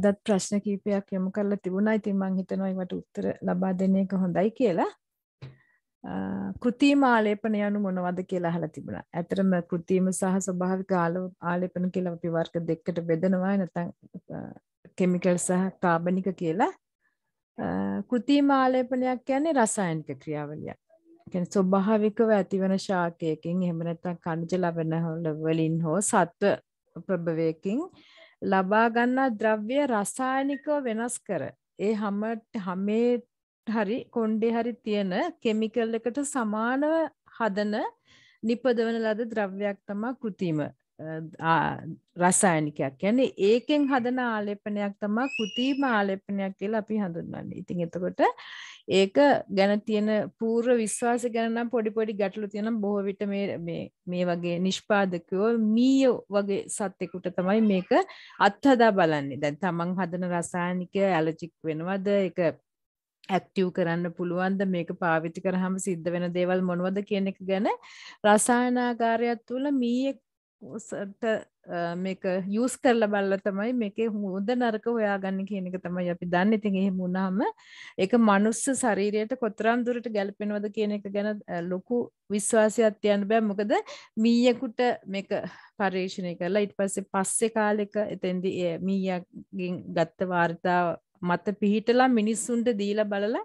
අදත් ප්‍රශ්න කීපයක් යොමු කරලා තිබුණා. ඉතින් මම හිතනවා ඒවට උත්තර ලබා දෙන එක හොඳයි කියලා. කෘතිම ආලේපන යනු මොනවද කියලා අහලා තිබුණා. ඇත්තටම කෘතිම සහ ස්වභාවික ආලේපන කියලා අපි වර්ග දෙකකට බෙදනවා. නැත්නම් කිමිකල් සහ කාබනික කියලා. කෘතිම ආලේපනයක් කියන්නේ රසායනික ක්‍රියාවලියක්. කියන්නේ ස්වභාවිකව ඇතිවන ශාකයකින් එහෙම නැත්නම් කණජ ලවණ වලින් හෝ සත්ව ප්‍රභවයකින් ලබා ගන්නා ද්‍රව්‍ය රසායනිකව වෙනස් කර ඒ හැම හැමේ හරි කොණ්ඩේ හරි තියෙන කෙමිකල් එකට සමානව හදන නිපදවන ලද ද්‍රව්‍යයක් තමයි කෘතිම. රසායනිකයක් කියන්නේ ඒකෙන් හදන ආලේපනයක් තමයි කෘතිම ආලේපනයක් කියලා අපි හඳුන්වන්නේ. ඉතින් එතකොට ඒක ගැන තියෙන පූර්ව විශ්වාසය ගැන නම් පොඩි පොඩි ගැටලු තියෙනවා බොහෝ විට මේ මේ මේ වගේ නිෂ්පාදකයෝ මීය වගේ සත්ෙකුට තමයි මේක අත්හදා බලන්නේ. දැන් තමන් හදන රසායනික ඇලර්ජික් වෙනවද? ඒක ඇක්ටව් කරන්න පුළුවන්ද මේක පාවිති කරහම සිද්ධ වෙන දේවල් මොනවද කියන එක ගැන රසායනාගාරයක් තුළ මීයෙක් සට මේක යස් කරල බල්ල තමයි මේක හොද නරක ඔයා ගන්න කියනක තමයි අපි දන්න ඉතින් එහෙම වුණාම ඒක මනුස්ස ශරීරයට කොතරම් දුරට ගැලපෙනවද කියන එක ගැන ලොකු විශ්වාසයක් තියන්න බෑ මොකද මීයකුට මේක පර්යේෂණය කරලා ඉට පස්සේ පස්සේ කාලෙක එතෙන්දි මීයගෙන් ගත්ත වාර්තාව මත පිහිටලා මිනිස්සුන්ට දීලා බලලා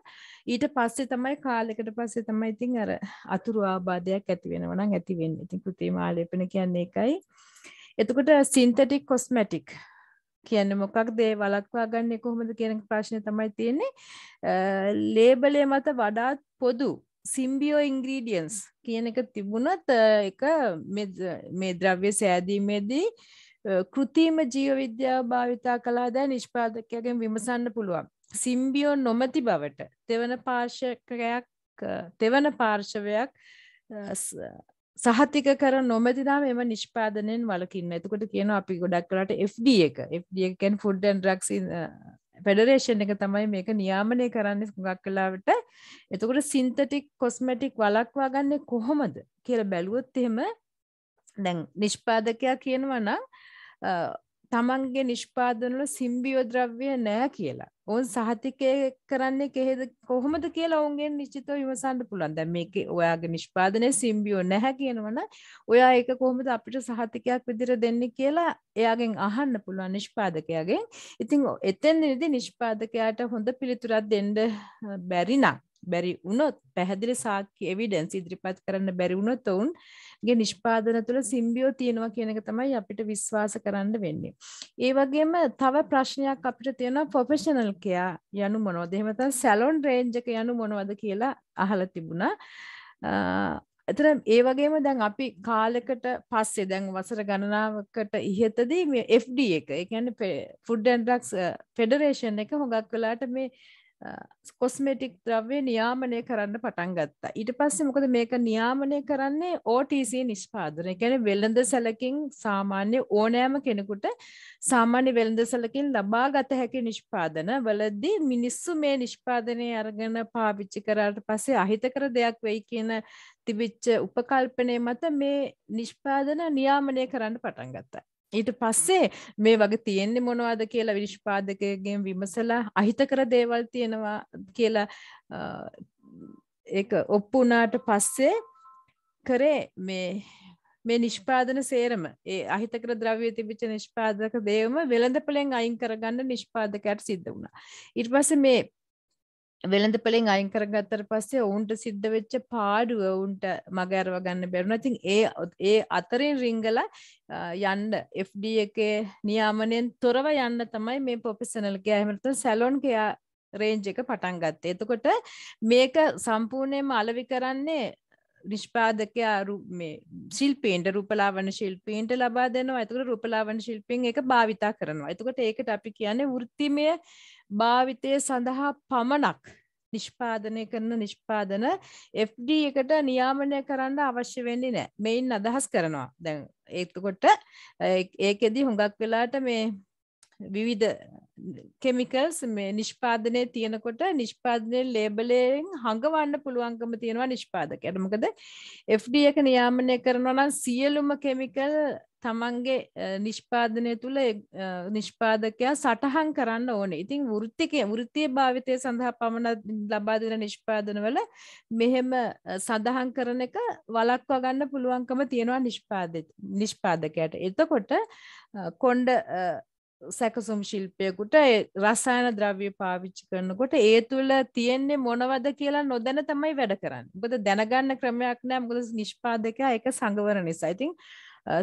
ඊට පස්සේ තමයි කාලෙකට පස්සේ තමයි ඉතින් අර අතුරු ආබාධයක් ඇති වෙනවා නම් ඇති වෙන්නේ. ඉතින් කෘත්‍රිම ආලේපන කියන්නේ ඒකයි. එතකොට සින්තටික් කොස්මැටික් කියන්නේ මොකක්ද ඒ වළක්වා ගන්න කොහොමද කියන ප්‍රශ්නේ තමයි තියෙන්නේ. ලේබලේ මත වඩාත් පොදු සිම්බියෝ ඉන්ග්‍රීඩියන්ස් කියන එක තිබුණත් එක මේ ද්‍රව්‍ය සෑදීමේදී කෘතිම ජීවවිද්‍යාව භාවිතා කලා දෑ නිෂ්පාදකයගෙන් විමසන්න පුළුවන්. සිම්බියෝ නොමැති බවට තෙවන පාර්ශකයක් තෙවන පාර්ශවයක් සහතික කර නොමැතිනම් එම නිෂ්පාදනයෙන් වලකින්න එතකොට කියන අපි ගොඩක් කලට FD එක FD එකෙන් ෆුඩ්ඩන් රක්ස් ෆෙඩරේෂන් එක තමයි මේක නියාමනය කරන්න ගක් කලාවට එතකොට සින්තටික් කොස්මටික් වලක්වා ගන්න කොහොමද කියල බැලුවොත් එහෙම දැන් නිෂ්පාදකයා කියනවා නම් තමන්ගේ නිෂ්පාදනල සිම්බියෝ ද්‍රව්‍ය නෑ කියලා ඔවන් සහතිකය කරන්නේ කෙහෙද කොහොමද කියලා ඔවුන්ගේ නිශ්චිත විමසන්න පුළන් දැ මේක ඔයාගේ නිෂ්පාදනය සිම්බියෝ නැහැ කියනවන ඔයා ඒක කොහොමද අපිට සහතිකයක් විදිර දෙන්න කියලා එයාගෙන් අහන්න පුළුවන් නිෂ්පාදකයාගෙන් ඉතිං එතෙන් නිදි නිෂ්පාදකයාට හොඳ පිළිතුරත් දෙන්ඩ බැරිනම් බැරි වුණොත් පැහැදිලි සාක්ෂි එවිඩන්ස් ඉදිරිපත් කරන්න බැරි වුණොත් ඔවුන්ගේ නිෂ්පාදන තුළ සිම්බියෝ තියෙනවා කියන එක තමයි අපිට විශ්වාස කරන්න වෙන්නේ. ඒ වගේම තව ප්‍රශ්නයක් අපිට තියෙනවා ප්‍රොෆෙෂනල් කෙයා යනු මොනවද? එහෙම නැත්නම් සැලොන් රේන්ජ් එක යනු මොනවද කියලා අහලා තිබුණා. එතන ඒ වගේම දැන් අපි කාලෙකට පස්සේ දැන් වසර ගණනාවකට ඉහතදී මේ FD එක ඒ කියන්නේ ෆුඩ් ඇන්ඩ් ඩ්‍රග්ස් ෆෙඩරේෂන් එක හුඟක් වෙලාට මේ කොස්මටික් ද්‍රව්‍ය නියාමනය කරන්න පටන් ගත්තා ඊට පස්සේ මොකද මේක නියාමනය කරන්නේ ඕටC නිෂ්පාදනය ගැන වෙළඳ සැලකින් සාමාන්‍ය ඕනෑම කෙනෙකුට සාමාන්‍ය වෙළඳ සැලකින් ලබා ගත හැකි නිෂ්පාදන වලදී මිනිස්සු මේ නිෂ්පාදනය අරගෙන පාවිච්චි කරාට පස්සේ අහිතකර දෙයක් වෙයි කියන තිබිච්ච උපකල්පනය මත මේ නිෂ්පාදන නියාමනය කරන්න පටන් ගත්තා ඊට පස්සේ මේ වගේ තියෙන්නේ මොනවද කියලා විනිශ්පාදකයගෙන් විමසලා අහිතකර දේවල් තියෙනවා කියලා ඒක ඔප්පු වුණාට පස්සේ කරේ මේ මේ නිෂ්පාදන සේරම ඒ අහිතකර ද්‍රව්‍ය තිබිච්ච නිෂ්පාදක දේවම වෙළඳපලෙන් අයින් කරගන්න නිෂ්පාදකයට සිද්ධ වුණා. ඊට පස්සේ මේ වෙළඳ පලින් අයින් කරගත්තර පස්සේ ඔවුන්ට සිද්ධ වෙච්ච පාඩුව ඔවුන්ට මගඇරව ගන්න බැරුණ ඉතින් ඒ ඒ අතරින් රිංගල යන්න FD එක නියාමනයෙන් තොරව යන්න තමයි මේ පොපිසනල්ගේ අහමරතු සැලොන් කයා රේන්ජ එක පටන් ගත්තේ එතකොට මේක සම්පූර්ණයම අලවි කරන්නේ නිෂ්පාදකයා මේ ශිල්පීන්ට රුපලාවන ශිල්පීන්ට ලබා දෙනවා ඇතුකට රුපලාවන ශිල්පීන් එක භාවිතා කරනවා එතකට ඒකට අපි කියන්නේ වෘත්තිමය භාවිතය සඳහා පමණක් නිෂ්පාදනය කරන නිෂ්පාදන FD එකට නියාමනය කරන්න අවශ්‍ය වෙන්නේ නෑ මෙයින් අදහස් කරනවා දැන් ඒතකොට ඒකෙදී හුඟක් වෙලාට මේ විවිධ කෙමිකල්ස් මේ නිෂ්පාදනය තියෙනකොට නිෂ්පාදනය ලේබලයෙන් හඟවන්න පුළුවන්කම තියෙනවා නිෂ්පාදක ඇටමකද FD එක නියාමනය කරනවනම් සියලුම කෙමිකල් තමන්ගේ නිෂ්පාදනය තුළ නිෂ්පාදකයා සටහන් කරන්න ඕන ඉතින් වෘත්තික වෘත්තිය භාවිතය සඳහා පමණ ලබාදෙන නිෂ්පාදනවල මෙහෙම සඳහන් කරන එක වලක්වා ගන්න පුළුවන්කම තියෙනවා නිෂ්පාද නිෂ්පාදකයට එතකොට කොන්්ඩ සැකසුම් ශිල්පයකුට රසායන ද්‍රව්‍ය පාවිච්චි කරනකොට ඒ තුළ තියෙන්නේ මොනවද කියලා නොදැන තමයි වැඩ කරන්න බද දැනගන්න ක්‍රමයක් නෑ මුද නිෂ්පාදකයා එක සඟවර නිසා ඉතින්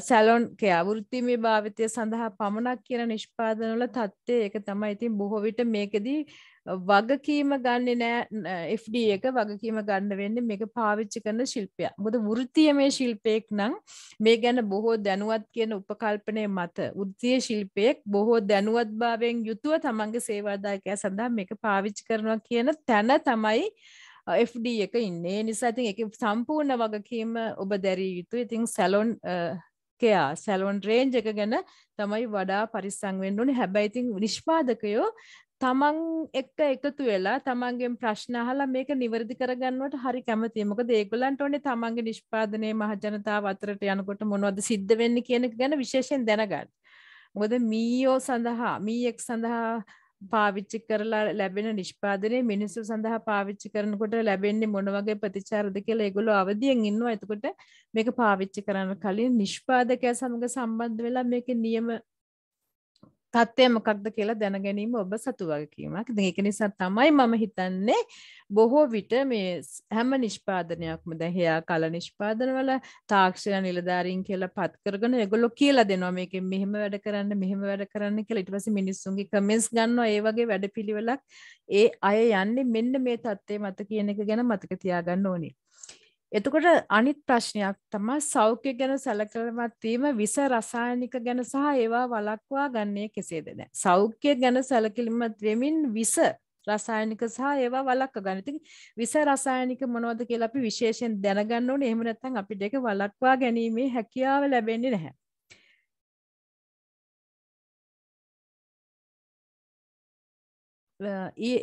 සැලොන් අවෘත්තිමේ භාවිතය සඳහා පමණක් කියන නිෂ්පාදනවල තත්ත්වය එක තමයි ඉතින් බොහෝ විට මේකෙදී වගකීම ගන්න නෑ FD එක වගකීම ගන්න වෙන්න මේක පාවිච්චි කරන ශිල්පය බොද වෘතිය මේ ශිල්පයෙක් නම් මේ ගැන බොහෝ දැනුවත් කියන උපකල්පනය මත උෘතිය ශිල්පයෙක් බොහෝ දැනුවත් භාවයෙන් යුතුව තමන්ගේ සේවාදාකය සඳහා මේක පාවිච්චි කරනවා කියන තැන තමයි FD එක ඉන්නේ නිසා ඉතින් එක සම්පූර්ණ වගකීම ඔබ දැරිය යුතු ඉතිං සැලොන් කයා සැලොන් රේන්ජ එක ගැන තමයි වඩා පරිස්සංවෙන්න ඕනේ හැබැයි ඉතින් නිෂ්පාදකයෝ තමන් එක්ක එකතු වෙලා තමන්ගේ ප්‍රශ්න අහලා මේක නිවැරදි කරගන්නවට හරි කැමතියි. මොකද ඒගොල්ලන්ට ඕනේ තමන්ගේ නිෂ්පාදනයේ මහජනතාව අතරට යනකොට මොනවද සිද්ධ වෙන්නේ කියන එක ගැන විශේෂයෙන් දැනගන්න. මොකද මීයෝ සඳහා මීයෙක් සඳහා පාවිච්චි කරලා ලැබෙන නිෂ්පාදනය මිනිස්සු සඳහා පාවිච්චි කරනකොට ලැබෙන්නේ මොනවගේ ප්‍රතිචාරද කියලා ඒගොල්ල අවදියෙන් ඉන්නවා එතකොට මේක පාවිච්චි කරන්න කලින් නිෂ්පාදකය සමඟ සම්බන්ධ වෙලා මේක නියම තත්ත්වය මොකක්ද කියලා දැනගැනීම ඔබ සතු වගකීමක් ද එක නිසා තමයි මම හිතන්නේ බොහෝ විට මේ හැම නිෂ්පාදනයක්ම දැහයා කල නිෂ්පාදනවල තාක්ෂණ නිලධාරීන් කියලා පත් කරගෙන ගොල්ලො කියලා දෙනවා මේක මෙහෙම වැඩ කරන්න මෙහෙම වැඩ කරන්න කියලා ඉටවස මිනිස්සුන්ගේ කමෙස් ගන්නවා ඒ වගේ වැඩ පිළිවෙලක් ඒ අය යන්නේ මෙන්න මේ තත්ත්වය මත කියන එක ගැන මතක තියාගන්න ඕනේ එතකොට අනිත් ප්‍රශ්නයක් තමා සෞඛ්‍ය ගැන සැලකලමත් වීම විස රසායනික ගැන සහ ඒවා වළක්වා ගන්නේ කෙසේද දැන් සෞඛ්‍ය ගැන සැලකිලිමත් වෙමින් විස රසායනික සහ ඒවා වළක්වා ගන්න. ඉතින් විස රසායනික මොනවද කියලා අපි විශේෂයෙන් දැනගන්න ඕනේ. එහෙම නැත්නම් අපිට ඒක වළක්වා ගැනීමේ හැකියාව ලැබෙන්නේ නැහැ.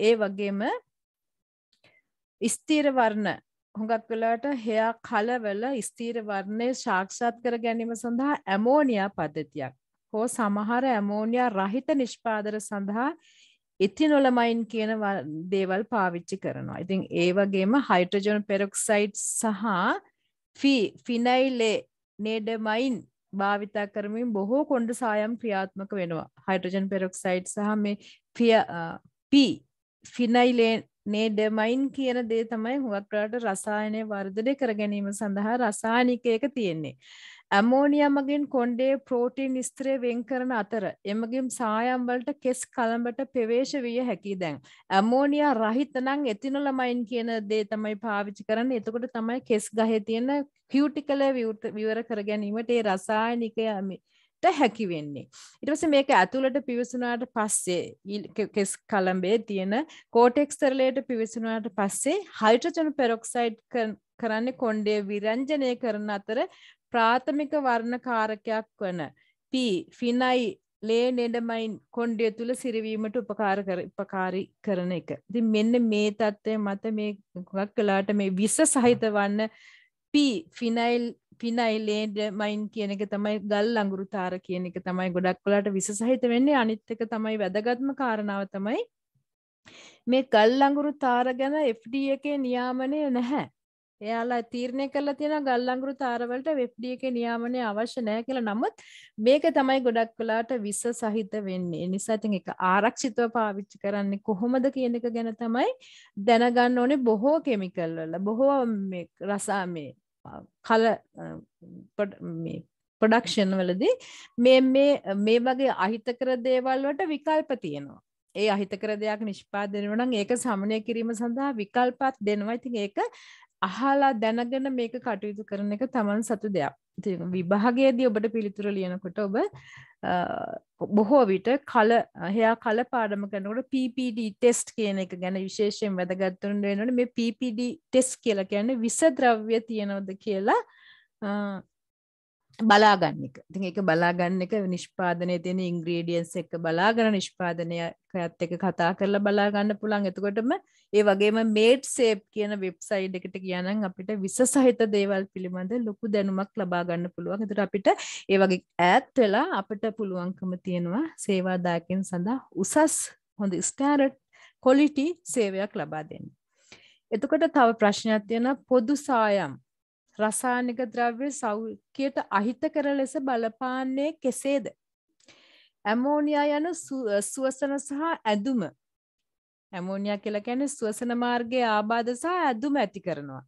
ඒ වගේම ස්ථීර වර්ණ හොඟක් වෙලාට හෙයා කලවල ස්ථීර වර්ණය සාක්ෂාත් කර ගැනීම සඳහා ඇමෝනියා පද්ධතියක් හෝ සමහර ඇමෝනියා රහිත නිෂ්පාදන සඳහා ඉතිනොලමයින් කියන දේවල් පාවිච්චි කරනවා. ඉතින් ඒ වගේම හයිඩ්‍රජන් පෙරොක්සයිඩ් සහ ෆිනයිලේ නේඩමයින් භාවිතා කරමින් බොහෝ කොණ්ඩ සායම් ක්‍රියාත්මක වෙනවා. හයිඩ්‍රජන් පෙරොක්සයිඩ් සහ මේ ෆිනයිලේ මේ ඩෙමයින් කියන දේ තමයි හුවක්රාට රසායනය වර්ධනය කර ගැනීම සඳහා රසායනිකයක තියෙන්නේ. ඇමෝනිය මගින් කොන්්ඩේ ප්‍රෝටීන් ස්ත්‍රය වෙන් කරන අතර එමගින් සායම්වලට කෙස් කළඹට පෙවේශ විය හැකි දැන්. ඇමෝනිය රහිතනං එතිනොලමයින් කියන දේ තමයි පාවිච්චි කරන්න එතකොට තමයි කෙස් ගහ තියෙන කිවටිකල විවර කර ගැනීමට ඒ රසායනිකය මේ හැකි වෙන්නේ. ඉටවස මේක ඇතුළට පිවිසුනාට පස්සේ කෙස් කළඹේ තියෙන කෝටෙක්ස්තරලයට පිවිසුනාට පස්සේ හයිට්‍රජන පෙරොක්සයිඩ් කරන්නේ කොන්්ඩේ විරංජනය කරන අතර ප්‍රාථමික වර්ණකාරකයක් වන P ෆිනයි ලේ නෙඩමයින් කොන්්ඩය තුළ සිරවීමට උපකාර උපකාරි කරන එක. ති මෙන්න මේ තත්ත්වය මත මේ ගක් කලාට මේ විස සහිත වන්න P ෆිනයිල් පිනයිලේඩ මයින් කියන එක තමයි ගල් අඟුරුතාර කියන එක තමයි ගොඩක් වලට විස සහිත වෙන්නේ අනිත්තක තමයි වැදගත්ම කාරණාව තමයි මේ ගල් අඟුරු තාර ගැන FD එකේ නියාමනය නැහැ එයාලා තීරණය කරලා තියෙන ගල්ලංගුරු තාරවලට FD එකේ නියාමනය අවශ්‍ය නැහැ කියලා. නමුත් මේක තමයි ගොඩක් වෙලාට විස සහිත වෙන්නේ. ඒ නිසා ඉතින් ඒක ආරක්ෂිතව පාවිච්චි කරන්නේ කොහොමද කියන එක ගැන තමයි දැනගන්න ඕනේ බොහෝ කිමිකල් වල. බොහෝ මේ රසා මේ කල ප්‍රඩක්ෂන් වලදී මේ මේ මේ වගේ අහිතකර දේවල් වලට විකල්ප තියෙනවා. ඒ අහිතකර දෙයක් නිෂ්පාදනය වෙනවා නම් ඒක සමනය කිරීම සඳහා විකල්පත් දෙනවා. ඉතින් ඒක අහලා දැනගෙන මේක කටයුතු කරන එක තමන් සතු දෙයක් විභාගයේදී ඔබට පිළිතුර ලියනකොට ඔබ බොහෝ විට කල හයා කල පාඩම කරනකොට PPD ටෙස්ට් කියන එක ගැන විශේෂයෙන් වැදගත්තුන් වෙනට මේ PPD ටෙස් කියලා ගැන විස ද්‍රව්‍ය තියෙනවද කියලා බලාගන්න එක ති එක බලාගන්න එක නිෂ්පාදනය තියෙන ඉංග්‍රීඩියන්ස් එක බලාගන නිෂ්පාදනයකත් එක කතා කරලා බලාගන්න පුළන් එතකොටම ඒ වගේම මේට් සේප් කියන වෙබ්සයිඩ් එකට කියනම් අපිට විස සහිත දේවල් පිළිබඳ ලොකු දැනුමක් ලබාගන්න පුළුවන් එතට අපිට ඒ වගේ ඇත් වෙලා අපට පුළුවන්කම තියෙනවා සේවාදායකෙන් සඳහා උසස් හොඳ ස්ටෑරට් කොලිටි සේවයක් ලබා දෙන්න එතකොට තව ප්‍රශ්නයක් තියෙන පොදු සායම් රසායනික ද්‍රව්‍ය සෞඛ්‍යයට අහිතකර ලෙස බලපාන්නේ කෙසේද? ඇමෝනියා යනු සුවසන සහ ඇඳුම. ඇමෝනියා කියලා කියන්නේ සුවසන මාර්ගයේ ආබාධ සහ ඇඳුම ඇති කරනවා.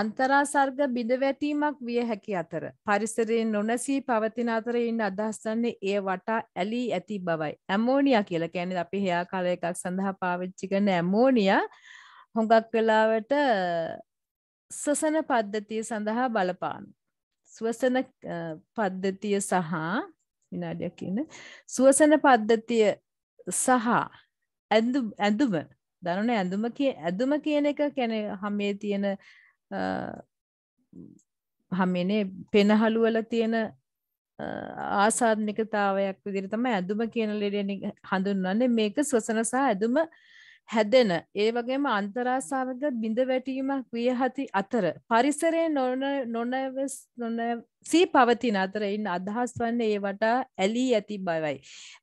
අන්තරාසර්ග බිඳවැටීමක් විය හැකි අතර පරිසරයෙන් නොනැසී පවතින අතර ඉන්න අදහස් ගන්නේ ඒ වටා ඇලී ඇති බවයි. ඇමෝනියා කියලා කියන්නේ අපි හෙයා කල එකක් සඳහා පාවිච්චි කරන ඇමෝනියා හොඟක් වෙලාවට ස්වසන පද්ධතිය සඳහා බලපාන. ස්වසන පද්ධතිය සහ විනාඩියක් කියන්න ස්වසන පද්ධතිය සහ ඇඳුම දනුන ඇඳුම ඇඳුම කියන එක කැන හමේ තියෙන හමනේ පෙනහළුවල තියෙන ආසාධනිකතාවයක් විදිරි තම ඇඳුම කියන ලෙඩ හඳුන්වන්නේ මේක ස්වසන සහ ඇඳුම හැදෙන ඒ වගේම අන්තරාසාවක බිඳ වැටීමක් විය ඇති අතර පරිසරයේ නොන නොනවස් සී පවතින අතර ඉන්න අදහස් වන්නේ ඒ වටා ඇලී ඇති බවයි.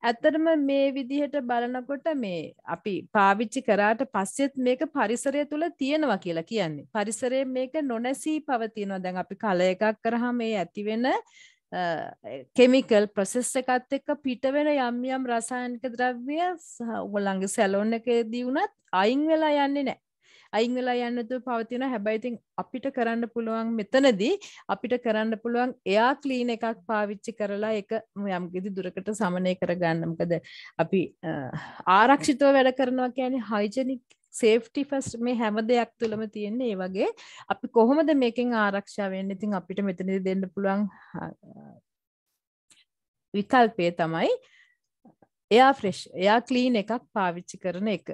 ඇත්තටම මේ විදිහට බලනකොට මේ අපි පාවිච්චි කරාට පස්සෙත් මේක පරිසරය තුල තියෙනවා කියලා කියන්නේ. පරිසරයේ මේක නොනැසී පවතිනවා. දැන් අපි කල එකක් කරාම මේ ඇති වෙන කෙමිකල් ප්‍රසෙස් එකත් එක්ක පිටවෙන යම් යම් රසායනික ද්‍රව්‍ය ඔගොල්ලන්ගේ සැලෝන් එකේදී වුණත් අයින් වෙලා යන්නේ නැහැ. අයින් වෙලා යන්නතු පවතින හැබැයි ඉතින් අපිට කරන්න පුළුවන් මෙතනදී අපිට කරන්න පුළුවන් එයා ක්ලීන් එකක් පාවිච්චි කරලා ඒක යම් කිසි දුරකට සමනය කරගන්න මොකද අපි ආරක්ෂිතව වැඩ කරනවා කියන්නේ හයිජෙනික් සේෆ්ටි ෆස් මේ හැම දෙයක් තුළම තියෙන්නේ ඒ වගේ අපි කොහොමද මේකෙන් ආරක්ෂාවෙන් ඉතින් අපිට මෙතනදි දෙන්න පුළුවන් විකල්පය තමයි එයා ෆ්‍රෙෂ් එයා කලීන එකක් පාවිච්චි කරන එක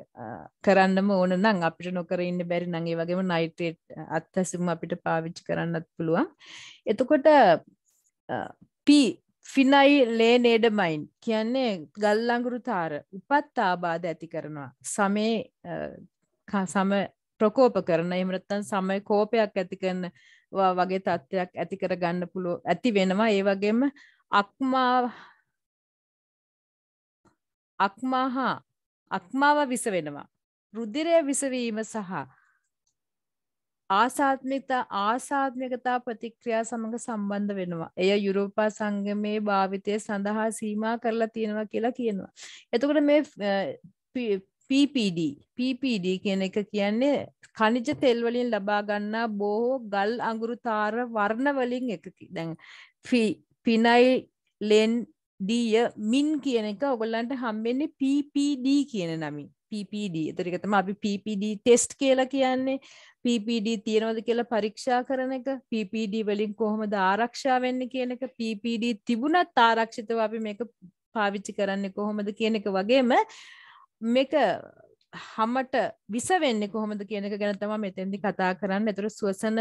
කරන්නම ඕන නම් අපිට නොකර ඉන්න බැරි නගේ වගේම නයිටේට් අත්හැසුම් අපිට පාවිච්චි කරන්නත් පුළුවන් එතකොට පී ෆිනයි ලේ නේඩමයින් කියන්නේ ගල්ලඟුරු තාර උපත් ආබාධ ඇති කරනවා සමේ සම ප්‍රකෝප කරන එමනත්තන් සමය කෝපයක් ඇතිකන්න වගේ තත්ත්වයක් ඇතිකර ගන්න පුළුව ඇති වෙනවා ඒ වගේම අක්මා අක්මා හා අක්මාව විස වෙනවා රුදිරය විසවීම සහ ආසාත්මිකතා ආසාත්මිකතා ප්‍රතික්‍රියා සමඟ සම්බන්ධ වෙනවා එය යුරෝපා සංගමයේ භාවිතය සඳහා සීමා කරලා තියෙනවා කියලා කියනවා එතකොට මේ PPD PPD කියන එක කියන්නේ කනිජ තෙල් වලින් ලබා ගන්නා බොහෝ ගල් අඟුරු තාර වර්ණ වලින් එකකි. දැන් ෆිනයිලෙන් ඩිය මින් කියන එක ඔයගොල්ලන්ට හම්බෙන්නේ PPD කියන නමින්. PPD. ඒතර එක තමයි අපි PPD ටෙස්ට් කියලා කියන්නේ. PPD තියෙනවද කියලා පරීක්ෂා කරන එක, PPD වලින් කොහොමද ආරක්ෂා වෙන්නේ කියන එක, PPD තිබුණත් ආරක්ෂිතව අපි මේක පාවිච්චි කරන්නේ කොහොමද කියන එක වගේම මේක හමට විස වෙන්නේ කොහොමද කියනක ගැන තම මෙතෙන්දි කතා කරන්න එතුර සුවසන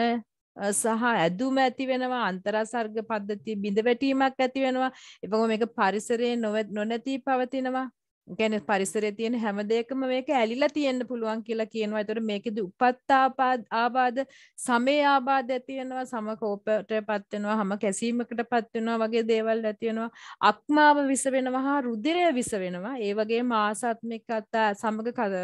සහ ඇදුම ඇති වෙනවා අන්තරාසර්ග පද්ධති බිඳ වැටීමක් ඇති වෙනවා එපම මේක පරිසරයේ නොවත් නොනැතිී පවතිනවා ගැන පරිසරය තියෙන හැම දෙයකම මේක ඇලිලා තියෙන්න්න පුළුවන් කියලා කියනවා ඇතට මේකෙද උපත්තාපාද ආබාධ සමේ ආබාධ ඇතියෙනවා සම කෝපට පත්වෙනවා හම කැසීමකට පත්වෙනවා වගේ දේවල් ඇතියෙනවා අක්මාව විස වෙනවා හා රුදිරය විස වෙනවා ඒ වගේ මාසාත්මික අත්තා සමඟ කද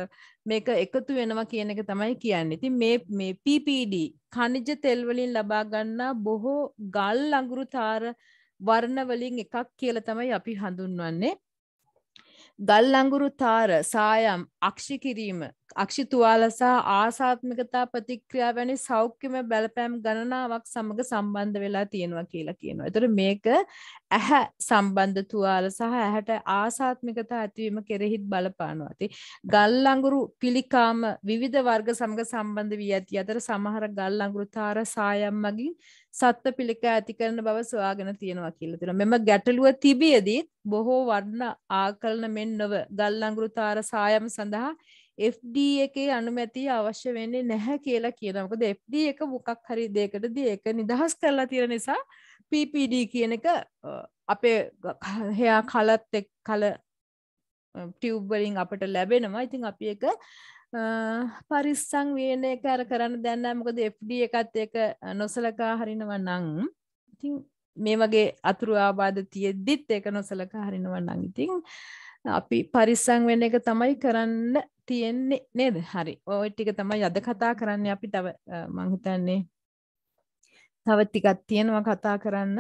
මේක එකතු වෙනවා කියන එක තමයි කියන්න ඉති මේ මේ පපඩ කනිජ තෙල්වලින් ලබාගන්නා බොහෝ ගල් අඟුරු තාර වර්ණවලින් එකක් කියල තමයි අපි හඳුන්වන්නේ ගල් අඟුරු තාර සායම් අක්ෂි කිරීම අක්ෂි තුවාලසා ආසාත්මකතා ප්‍රතික්‍රියා වැනි සෞඛ්‍යම බැලපෑම් ගණනාවක් සමඟ සම්බන්ධ වෙලා තියෙනවා කියලා කියනවා. එතට මේක ඇහැ සම්බන්ධ තුවාල සහ ඇහැට ආසාත්මිකතා ඇතිවීම කෙරෙහිත් බලපානවා ඇති. ගල්ලඟුරු පිළිකාම විවිධ වර්ග සමඟ සම්බන්ධ වී ඇති අතර සමහර ගල්ලඟුරු තාර සායම් මගින් සත්ව පිළිකා ඇති කරන බව සොයාගෙන තියෙනවා කියලා තියෙනවා. මෙම ගැටලුව තිබියදී බොහෝ වර්ණ ආකලන මෙන් නොව ගල්ලඟුරු තාර සායම් සඳහා FD එකේ අනුමැතිය අවශ්‍ය වෙන්නේ නැහැ කියලා කියනවා. මොකද FD එක මොකක් හරි දෙයකටදී ඒක නිදහස් කරලා තියෙන නිසා PPD කියන එක අපේ හෙයා කලත් එක් කල ටියුබ් වලින් අපට ලැබෙනවා. ඉතින් අපි ඒක පරිස්සම් වෙන එක අර කරන්න දැන් නැහැ. මොකද FD එකත් එක නොසලකා හරිනවා නම් ඉතින් මේ වගේ අතුරු ආබාධ තියෙද්දිත් ඒක නොසලකා හරිනවා නම් ඉතින් අපි පරිස්සං වෙන එක තමයි කරන්න තියෙන්නේ නේද හරි ඔය ටික තමයි අද කතා කරන්න අපි තව මංහිතන්නේ තව ටිකත් තියෙනවා කතා කරන්න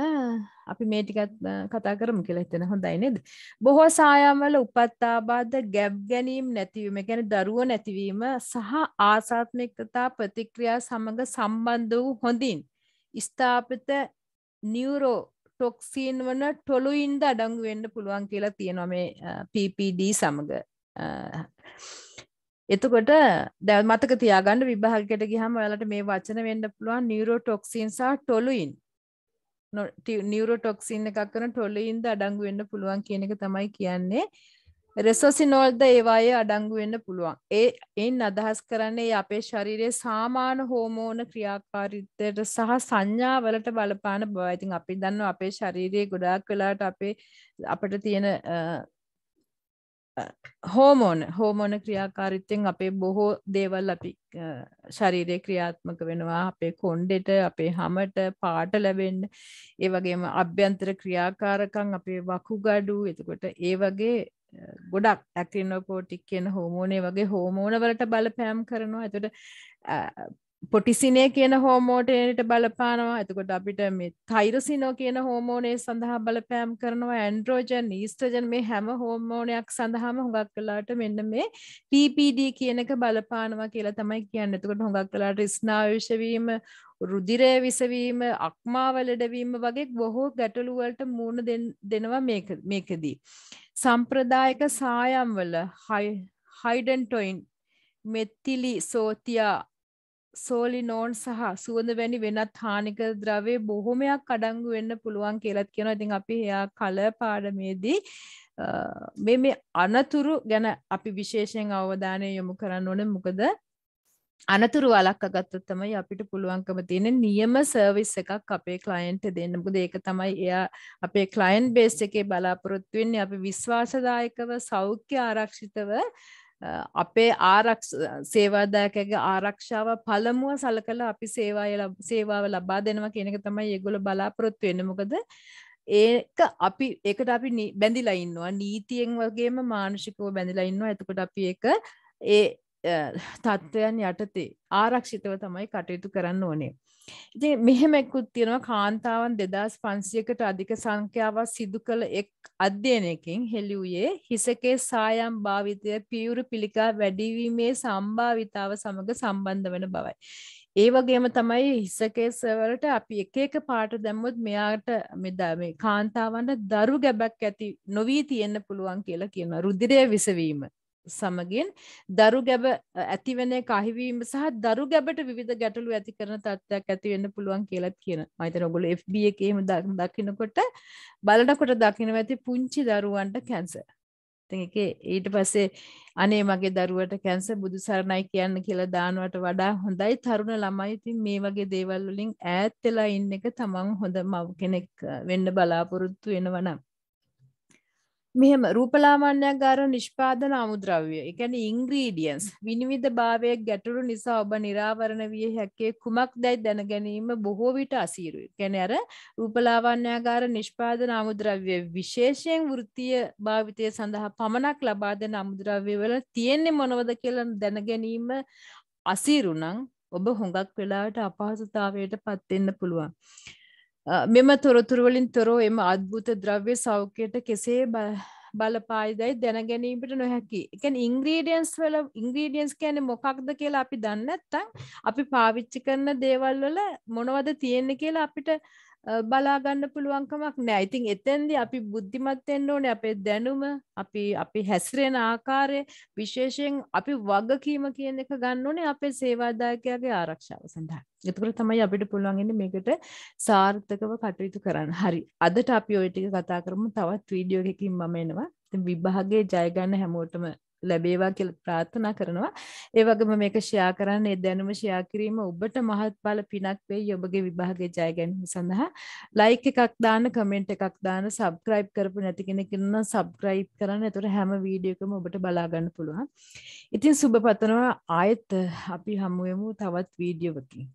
අපි මේ ටිකත් කතා කරමු කියලා හිතෙන හොඳයි නේද බොහෝ සායම්වල උපත්තාබාධ ගැබ් ගැනීම නැතිවීම ගැන දරුව නැතිවීම සහ ආසාත්මිකතා ප්‍රතික්‍රියා සමඟ සම්බන්ධ වූ හොඳින් ස්ථාපිත නියුරෝ ටොක්සීන් වන ටොලුයින්ද අඩංගු වෙන්න පුළුවන් කියලා තියෙනවා මේ PPD සමග එතකොට දැල් මතක තියාගන්න විභාගකට ගිහම ඔයාලට මේ වචන වෙන්න පුළුවන් නියුරෝටොක්සින් සහ ටොලුයින් නියුරෝටොක්සින් එකක් කරන ටොලුයින්ද අඩංගු වෙන්න පුළුවන් කියන එක තමයි කියන්නේ රෙසසිනෝල්ද ඒවායේ අඩංගු වෙන්න පුළුවන් ඒ එයින් අදහස් කරන්නේ අපේ ශරීරයේ සාමාන හෝමෝන ක්‍රියාකාරිත්තයට සහ සංඥාවලට බලපාන බවයිතින් අපි දන්න අපේ ශරීරයේ ගොඩාක් වෙලාට අපේ අපට තියෙන හෝමෝන හෝමෝන ක්‍රියාකාරිත්තයෙන් අපේ බොහෝ දේවල් අපි ශරීරය ක්‍රියාත්මක වෙනවා අපේ කොන්්ඩෙට අපේ හමට පාට ලැබෙන්න්න ඒ වගේම අභ්‍යන්තර ක්‍රියාකාරකං අපේ වකුගඩු එතකොට ඒ වගේ ගොඩක් ඇක්ටිනෝපෝටික් කියන හෝමෝනය වගේ හෝමෝන වලට බලපෑම් කරනවා ඇතුට පොටිසිනේ කියන හෝමෝටනට බලපානවා එතකොට අපිට මේ තයිරසිනෝ කියන හෝමෝනය සඳහා බලපෑම් කරනවා ඇන්ඩ්‍රෝජන් ඊස්ටජන් මේ හැම හෝමෝනයක් සඳහාම හොඟක් කලාට මෙන්න මේ පපD කියනක බලපානවා කියලා තමයි කියන්න එතකොට හොඟක් කලාට ස්නාවේශවීම රුදිරය විසවීම අක්මාවලඩවීම වගේ බොහෝ ගැටලුවලට මූුණ දෙනවා මේකදී. සම්ප්‍රදායක සායම්වල හයිඩන්ටොයින් මෙත්තිලි සෝතියා සෝලිනෝන් සහ සුවඳ වැනි වෙනත් හානික ද්‍රවේ බොහොමයක් අඩංගු වෙන්න පුළුවන් කියලත් කියෙන ඉතින් අපි එයා කල පාඩමේදී මේ මේ අනතුරු ගැන අපි විශේෂයෙන් අවධානය යොමු කරන්න ඕන මොකද අනතුරු වලක් අගත්ත තමයි අපිට පුළුවන්කම තියෙන නියම සර්විස් එකක් අපේ ක්ලයින්ට දෙන්න බුද ඒක තමයි එයා අපේ ක්ලයින් බේස් එකේ බලාපොරොත්තුවෙන්නේ අපි විශ්වාසදායකව සෞඛ්‍ය ආරක්ෂිතව අපේ ආරක්ෂ සේවාදායකගේ ආරක්ෂාව පළමුුව සලකළ අපි සේවාය සේවාව ලබා දෙනවා කියනක තමයි ඒගොල බලාපොරොත්තු වෙන මොකද ඒක අපි ඒකට අපි බැඳිලයින්නවා නීතියෙන් වගේම මානුෂිකව බැඳිලයින්නවා ඇතකට අපි එක ඒ තත්ත්වයන් යටතේ ආරක්ෂිතව තමයි කටයුතු කරන්න ඕනේ. ඉති මෙහෙමැකුත් තියෙනවා කාන්තාවන් දෙදස් පන්සියකට අධික සංඛ්‍යාවක් සිදු කළ එක් අධ්‍යයනයකින් හෙලිවූයේ හිසකේ සායම් භාවිතය පියවුරු පිළිකා වැඩිවීමේ සම්භාවිතාව සමඟ සම්බන්ධ වන බවයි. ඒ වගේම තමයි හිසකේසවලට අපි එක එක පාට දැම්මුත් මෙයාට මෙදා මේ කාන්තාවන්ට දරු ගැබක් ඇති නොවී තියෙන්න පුළුවන් කියලා කියන රුදිරය විසවීම සමගින් දරු ගැබ ඇතිවෙන කහිවීම සහ දරු ගැබට විධ ගැටලු ඇති කරන තත්ත්වයක් ඇතිවෙන්න පුළුවන් කියලත් කියන අයිත නොගොල FB එකම දකිනකොට බලනකොට දකින ඇති පුංචි දරුවන්ට කැන්ස එක ඊට පස්සේ අනේ මගේ දරුවට කැන්ස බුදු සරණයි කියන්න කියලා දානුවට වඩා හොඳයි තරුණ ළමයි ඉතින් මේ වගේ දේවල් වලින් ඈත් වෙලා ඉන්න එක තමන් හොඳ මව් කෙනෙක් වෙන්න බලාපොරොත්තු වෙනවා නම් මෙහෙම රූපලාමන්‍යයක් ගාර නිෂ්පාදන අමුද්‍රව්‍ය එකැන ඉංග්‍රීඩියන්ස් විනිවිධ භාවයක් ගැටුරු නිසා ඔබ නිරාවරණ විය හැක්කේ කුමක් දැයි දැන ගැනීම බොහෝ විට අසීරුයි කැන ඇර රූපලාවන්‍යාගාර නිෂ්පාදන අමුද්‍රව්‍ය විශේෂයෙන් වෘත්තිය භාවිතය සඳහා පමණක් ලබා දෙන අමුද්‍රව්‍ය වල තියෙන්නේ මොනවද කියලා දැන ගැනීම අසීරුනං ඔබ හොඟක් වෙලාවට අපහසුතාවයට පත්වෙන්න පුළුවන්. මෙම තොරතුරුවලින් තොරෝ එම අත්භූත ද්‍රව්‍ය සෞඛ්‍යයට කෙසේ බලපායිදයි දැනගැනීමට නොහැකි එකන් ඉංග්‍රීඩියන්ස් වල ඉංග්‍රීඩියන්ස් කියන මොකක්ද කියලා අපි දන්නත්තං අපි පාවිච්චි කරන දේවල් වල මොනවද තියෙන්නේ කියලා අපිට බලාගන්න පුළුවන්කමක් නෑ ඉතින් එතැන්දි අපි බුද්ධිමත්වෙන්න ඕන අපේ දැනුම අපි අපි හැස්රෙන ආකාරය විශේෂයෙන් අපි වගකීම කියන එක ගන්න ඕනේ අපේ සේවාදායකයාගේ ආරක්ෂාව සඳහා එතකට තමයි අපිට පුළුවන්ගන්න මේකට සාර්ථකව කටයුතු කරන්න හරි අදට අපි ඔය ටික කතා කරමු තවත් වීඩියෝ එකකින් මම එනවා විභාගේ ජයගන්න හැමෝටම ලැබේවා කියල ප්‍රාර්ථනා කරනවා ඒ වගේම මේක ෂයා කරන්න ඒ දැනුම ෂයා කිරීම ඔබට මහත්ඵල පිනක් වෙයි ඔබගේ විභාගයේ ජය ගැනීම සඳහා ලයික් එකක් දාන්න කමෙන්ට් එකක් දාන්න සබ්ස්ක්‍රයිබ් කරපු නැති කෙනෙක් ඉන්නම් සබ්ස්ක්‍රයිබ් කරන්න එතකොට හැම වීඩියෝ එකම ඔබට බලා ගන්න පුළුවන් ඉතින් සුබ පතනවා ආයෙත් අපි හමු වෙමු තවත් වීඩියෝවකින්